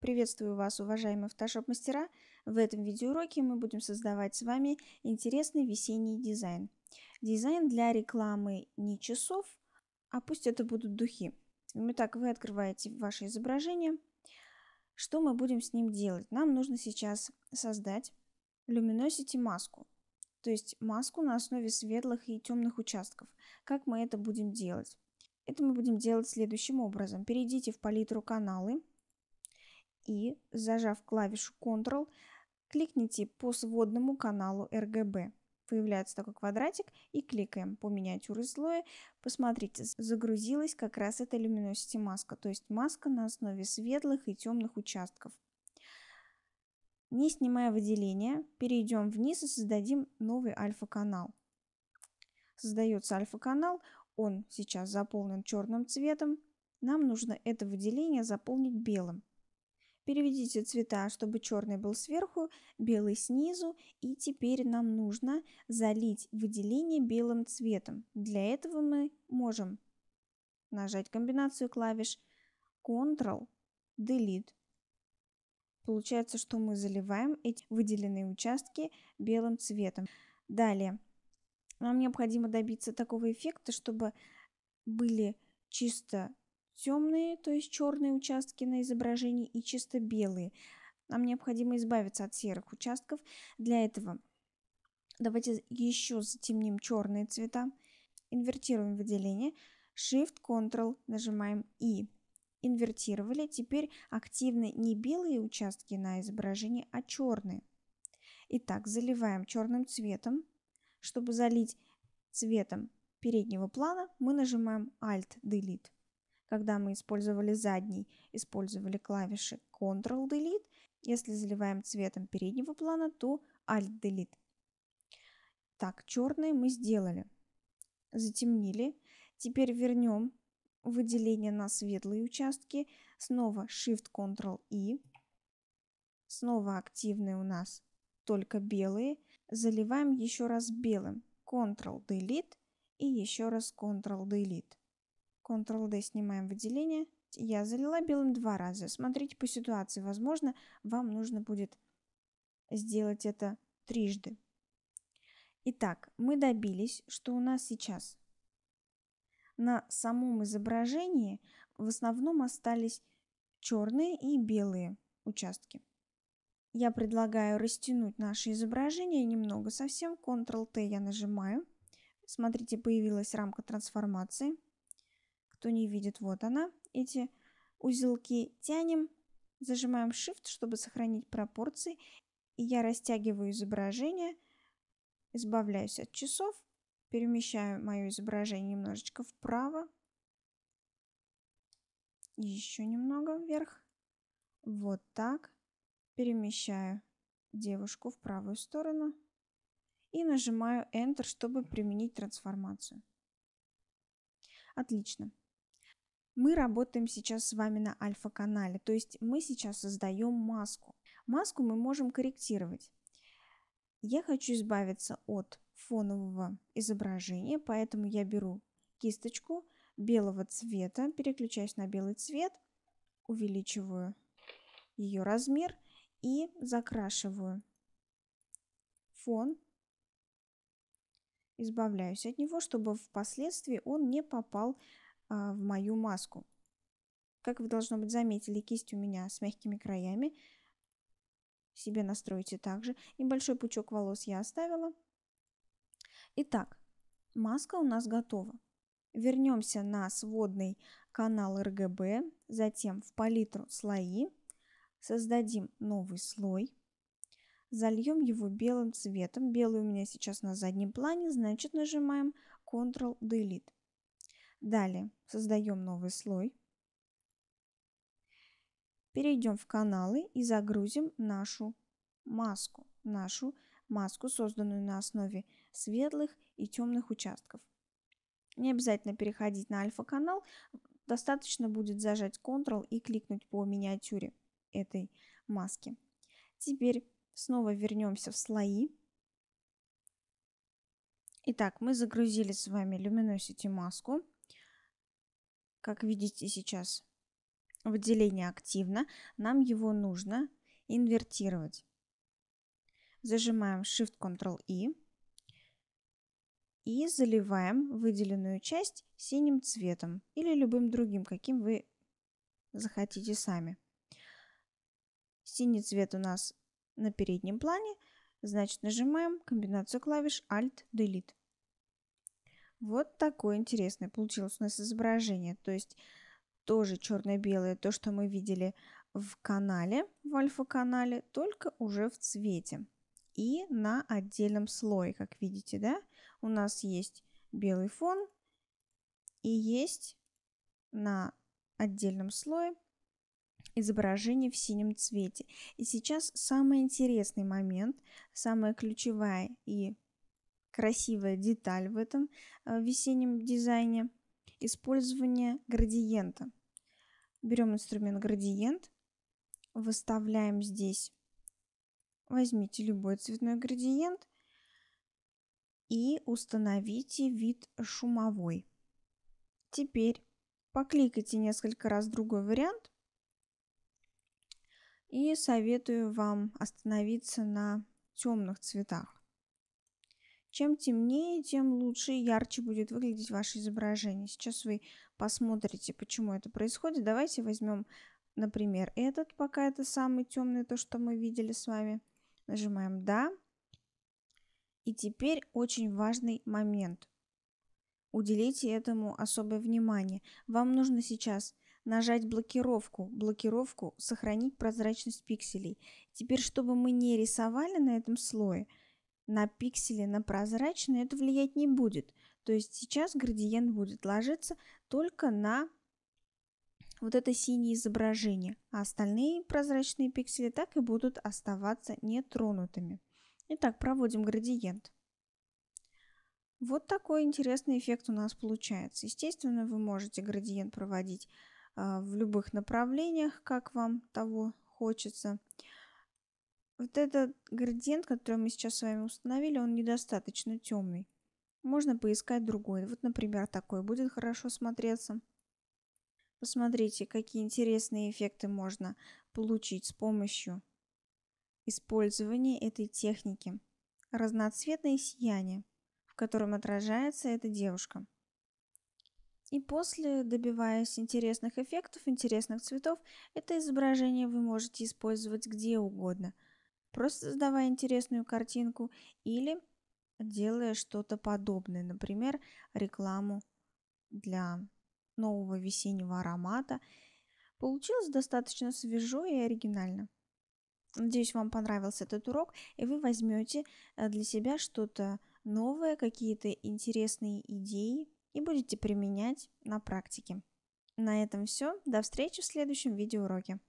Приветствую вас, уважаемые фотошоп-мастера! В этом видеоуроке мы будем создавать с вами интересный весенний дизайн. Дизайн для рекламы не часов, а пусть это будут духи. Итак, вы открываете ваше изображение. Что мы будем с ним делать? Нам нужно сейчас создать Luminosity маску, то есть маску на основе светлых и темных участков. Как мы это будем делать? Это мы будем делать следующим образом. Перейдите в палитру каналы – и, зажав клавишу Ctrl, кликните по сводному каналу RGB. Появляется такой квадратик и кликаем по миниатюре слоя. Посмотрите, загрузилась как раз эта люминосити маска, то есть маска на основе светлых и темных участков. Не снимая выделения, перейдем вниз и создадим новый альфа-канал. Создается альфа-канал, он сейчас заполнен черным цветом. Нам нужно это выделение заполнить белым. Переведите цвета, чтобы черный был сверху, белый снизу. И теперь нам нужно залить выделение белым цветом. Для этого мы можем нажать комбинацию клавиш Ctrl, Delete. Получается, что мы заливаем эти выделенные участки белым цветом. Далее, нам необходимо добиться такого эффекта, чтобы были чисто темные, то есть черные участки на изображении и чисто белые. Нам необходимо избавиться от серых участков. Для этого давайте еще затемним черные цвета. Инвертируем выделение. Shift, Ctrl, нажимаем И. Инвертировали. Теперь активны не белые участки на изображении, а черные. Итак, заливаем черным цветом. Чтобы залить цветом переднего плана, мы нажимаем Alt-Delete когда мы использовали задний, использовали клавиши Ctrl-Delete. Если заливаем цветом переднего плана, то Alt-Delete. Так, черные мы сделали. Затемнили. Теперь вернем выделение на светлые участки. Снова Shift-Ctrl-I. Снова активные у нас только белые. Заливаем еще раз белым. Ctrl-Delete и еще раз Ctrl-Delete. Ctrl-D снимаем выделение. Я залила белым два раза. Смотрите по ситуации. Возможно, вам нужно будет сделать это трижды. Итак, мы добились, что у нас сейчас на самом изображении в основном остались черные и белые участки. Я предлагаю растянуть наше изображение немного совсем. Ctrl-T я нажимаю. Смотрите, появилась рамка трансформации кто не видит, вот она, эти узелки тянем, зажимаем Shift, чтобы сохранить пропорции, и я растягиваю изображение, избавляюсь от часов, перемещаю мое изображение немножечко вправо, еще немного вверх, вот так, перемещаю девушку в правую сторону и нажимаю Enter, чтобы применить трансформацию. Отлично. Мы работаем сейчас с вами на альфа-канале, то есть мы сейчас создаем маску. Маску мы можем корректировать. Я хочу избавиться от фонового изображения, поэтому я беру кисточку белого цвета, переключаюсь на белый цвет, увеличиваю ее размер и закрашиваю фон, избавляюсь от него, чтобы впоследствии он не попал а, в мою маску. Как вы, должно быть, заметили, кисть у меня с мягкими краями. Себе настройте также. и большой пучок волос я оставила. Итак, маска у нас готова. Вернемся на сводный канал РГБ, затем в палитру слои, создадим новый слой, зальем его белым цветом. Белый у меня сейчас на заднем плане, значит нажимаем Ctrl-Delete. Далее создаем новый слой. Перейдем в каналы и загрузим нашу маску. Нашу маску, созданную на основе светлых и темных участков. Не обязательно переходить на альфа-канал, достаточно будет зажать Ctrl и кликнуть по миниатюре этой маски. Теперь снова вернемся в слои. Итак, мы загрузили с вами Luminosity маску. Как видите сейчас, выделение активно, нам его нужно инвертировать. Зажимаем Shift Ctrl I и заливаем выделенную часть синим цветом или любым другим, каким вы захотите сами. Синий цвет у нас на переднем плане, значит нажимаем комбинацию клавиш Alt Delete. Вот такое интересное получилось у нас изображение. То есть тоже черно-белое, то, что мы видели в канале, в альфа-канале, только уже в цвете. И на отдельном слое, как видите, да, у нас есть белый фон и есть на отдельном слое изображение в синем цвете. И сейчас самый интересный момент, самая ключевая и красивая деталь в этом э, весеннем дизайне. Использование градиента. Берем инструмент градиент, выставляем здесь, возьмите любой цветной градиент и установите вид шумовой. Теперь покликайте несколько раз другой вариант и советую вам остановиться на темных цветах. Чем темнее, тем лучше и ярче будет выглядеть ваше изображение. Сейчас вы посмотрите, почему это происходит. Давайте возьмем, например, этот, пока это самый темный, то, что мы видели с вами. Нажимаем «Да». И теперь очень важный момент. Уделите этому особое внимание. Вам нужно сейчас нажать блокировку, блокировку «Сохранить прозрачность пикселей». Теперь, чтобы мы не рисовали на этом слое – на пиксели, на прозрачный, это влиять не будет. То есть сейчас градиент будет ложиться только на вот это синее изображение, а остальные прозрачные пиксели так и будут оставаться нетронутыми. Итак, проводим градиент. Вот такой интересный эффект у нас получается. Естественно, вы можете градиент проводить э, в любых направлениях, как вам того Хочется. Вот этот градиент, который мы сейчас с вами установили, он недостаточно темный. Можно поискать другой. Вот, например, такой будет хорошо смотреться. Посмотрите, какие интересные эффекты можно получить с помощью использования этой техники. Разноцветное сияние, в котором отражается эта девушка. И после, добиваясь интересных эффектов, интересных цветов, это изображение вы можете использовать где угодно – просто создавая интересную картинку или делая что-то подобное, например, рекламу для нового весеннего аромата. Получилось достаточно свежо и оригинально. Надеюсь, вам понравился этот урок, и вы возьмете э, для себя что-то новое, какие-то интересные идеи и будете применять на практике. На этом все. До встречи в следующем видеоуроке.